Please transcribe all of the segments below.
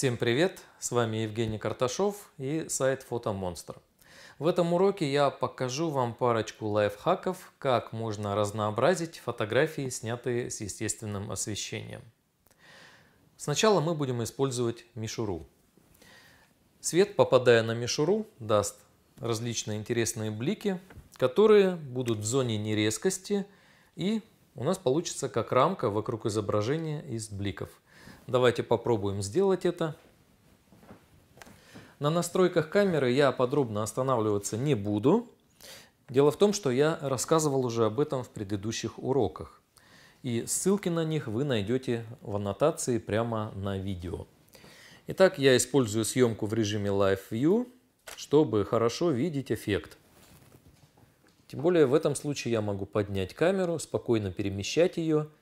Всем привет! С вами Евгений Карташов и сайт Фотомонстр. В этом уроке я покажу вам парочку лайфхаков, как можно разнообразить фотографии, снятые с естественным освещением. Сначала мы будем использовать мишуру. Свет, попадая на мишуру, даст различные интересные блики, которые будут в зоне нерезкости, и у нас получится как рамка вокруг изображения из бликов – Давайте попробуем сделать это. На настройках камеры я подробно останавливаться не буду. Дело в том, что я рассказывал уже об этом в предыдущих уроках. И ссылки на них вы найдете в аннотации прямо на видео. Итак, я использую съемку в режиме Live View, чтобы хорошо видеть эффект. Тем более в этом случае я могу поднять камеру, спокойно перемещать ее –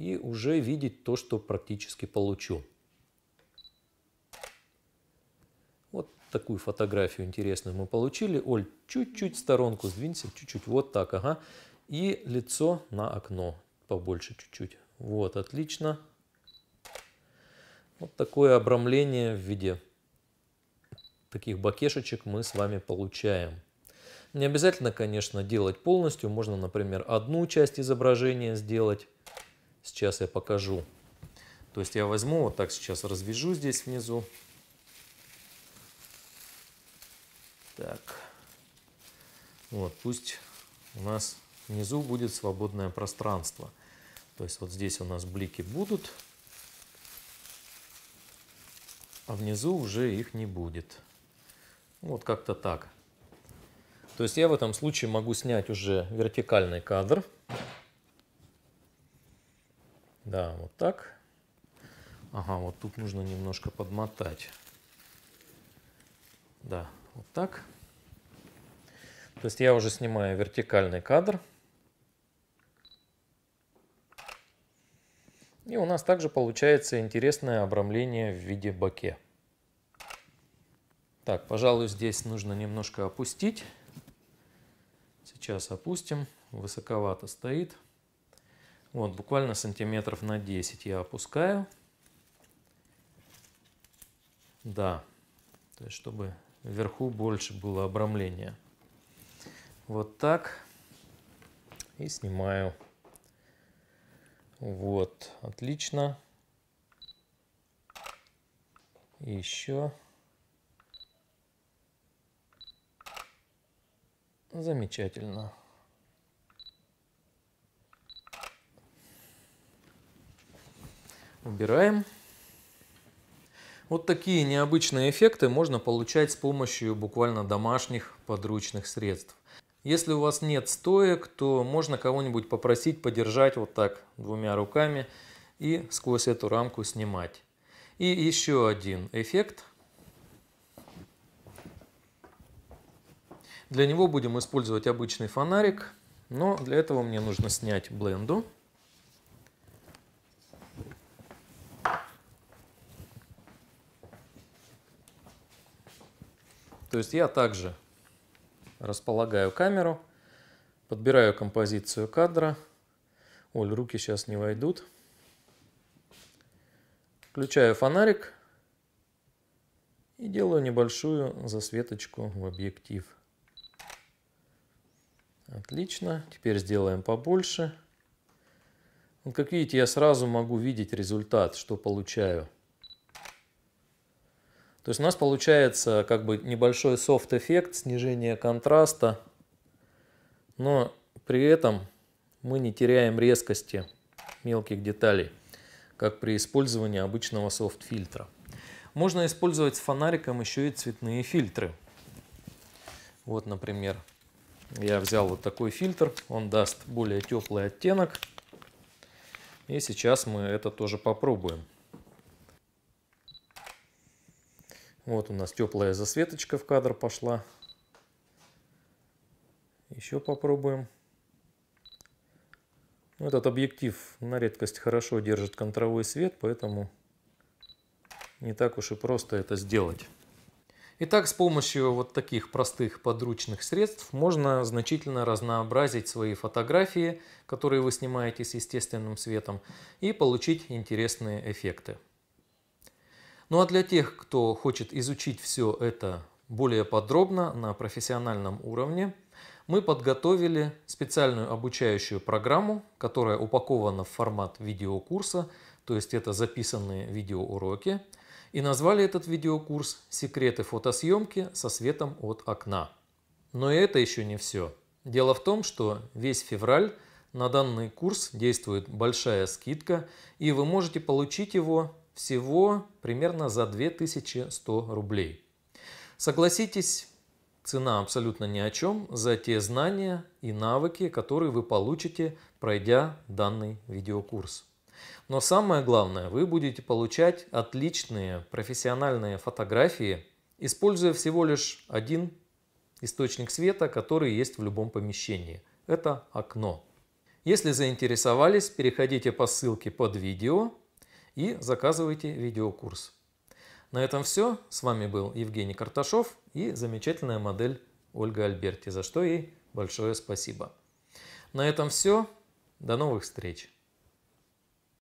и уже видеть то, что практически получу. Вот такую фотографию интересную мы получили. Оль, чуть-чуть сторонку сдвинься, чуть-чуть, вот так, ага. И лицо на окно, побольше чуть-чуть. Вот, отлично. Вот такое обрамление в виде таких бакешечек мы с вами получаем. Не обязательно, конечно, делать полностью. Можно, например, одну часть изображения сделать. Сейчас я покажу. То есть я возьму, вот так сейчас развяжу здесь внизу. Так. Вот, пусть у нас внизу будет свободное пространство. То есть вот здесь у нас блики будут, а внизу уже их не будет. Вот как-то так. То есть я в этом случае могу снять уже вертикальный кадр. Да, вот так. Ага, вот тут нужно немножко подмотать. Да, вот так. То есть я уже снимаю вертикальный кадр. И у нас также получается интересное обрамление в виде боке. Так, пожалуй, здесь нужно немножко опустить. Сейчас опустим. Высоковато стоит. Вот, буквально сантиметров на 10 я опускаю. Да, то есть чтобы вверху больше было обрамление. Вот так. И снимаю. Вот, отлично. И еще. Замечательно. убираем. Вот такие необычные эффекты можно получать с помощью буквально домашних подручных средств. Если у вас нет стоек, то можно кого-нибудь попросить подержать вот так двумя руками и сквозь эту рамку снимать. И еще один эффект. Для него будем использовать обычный фонарик, но для этого мне нужно снять бленду. То есть я также располагаю камеру, подбираю композицию кадра. Оль, руки сейчас не войдут. Включаю фонарик и делаю небольшую засветочку в объектив. Отлично. Теперь сделаем побольше. Вот как видите, я сразу могу видеть результат, что получаю. То есть у нас получается как бы небольшой софт-эффект, снижение контраста, но при этом мы не теряем резкости мелких деталей, как при использовании обычного софт-фильтра. Можно использовать с фонариком еще и цветные фильтры. Вот, например, я взял вот такой фильтр, он даст более теплый оттенок. И сейчас мы это тоже попробуем. Вот у нас теплая засветочка в кадр пошла. Еще попробуем. Ну, этот объектив на редкость хорошо держит контровой свет, поэтому не так уж и просто это сделать. Итак, с помощью вот таких простых подручных средств можно значительно разнообразить свои фотографии, которые вы снимаете с естественным светом, и получить интересные эффекты. Ну а для тех, кто хочет изучить все это более подробно на профессиональном уровне, мы подготовили специальную обучающую программу, которая упакована в формат видеокурса, то есть это записанные видеоуроки, и назвали этот видеокурс «Секреты фотосъемки со светом от окна». Но и это еще не все. Дело в том, что весь февраль на данный курс действует большая скидка, и вы можете получить его всего примерно за 2100 рублей. Согласитесь, цена абсолютно ни о чем за те знания и навыки, которые вы получите, пройдя данный видеокурс. Но самое главное, вы будете получать отличные профессиональные фотографии, используя всего лишь один источник света, который есть в любом помещении. Это окно. Если заинтересовались, переходите по ссылке под видео и заказывайте видеокурс. На этом все. С вами был Евгений Карташов и замечательная модель Ольга Альберти, за что ей большое спасибо. На этом все. До новых встреч!